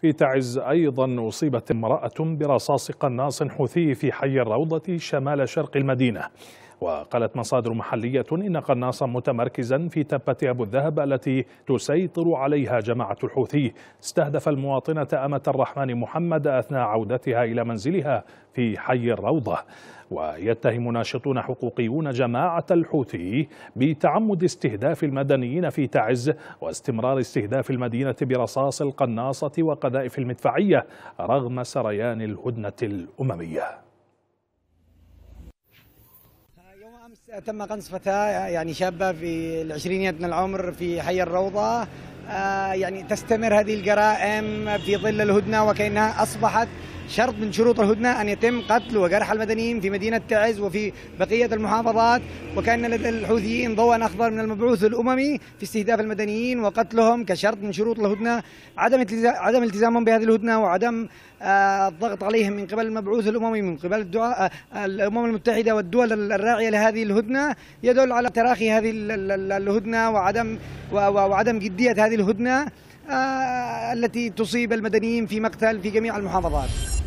في تعز أيضا أصيبت امرأة برصاص قناص حوثي في حي الروضة شمال شرق المدينة وقالت مصادر محلية إن قناصا متمركزا في تبة أبو الذهب التي تسيطر عليها جماعة الحوثي استهدف المواطنة أمة الرحمن محمد أثناء عودتها إلى منزلها في حي الروضة ويتهم ناشطون حقوقيون جماعة الحوثي بتعمد استهداف المدنيين في تعز واستمرار استهداف المدينة برصاص القناصة وقذائف المدفعية رغم سريان الهدنة الأممية يوم امس تم قنص فتاه يعني شابه في العشرينيات من العمر في حي الروضه آه، يعني تستمر هذه الجرائم في ظل الهدنه وكانها اصبحت شرط من شروط الهدنة أن يتم قتل وجرح المدنيين في مدينة تعز وفي بقية المحافظات وكان لدى الحوثيين ضوء أخضر من المبعوث الأممي في استهداف المدنيين وقتلهم كشرط من شروط الهدنة عدم عدم التزامهم بهذه الهدنة وعدم آه، الضغط عليهم من قبل المبعوث الأممي من قبل الدعاء آه، الأمم المتحدة والدول الراعية لهذه الهدنة يدل على تراخي هذه الهدنة وعدم وعدم جدية هذه الهدنة آه، التي تصيب المدنيين في مقتل في جميع المحافظات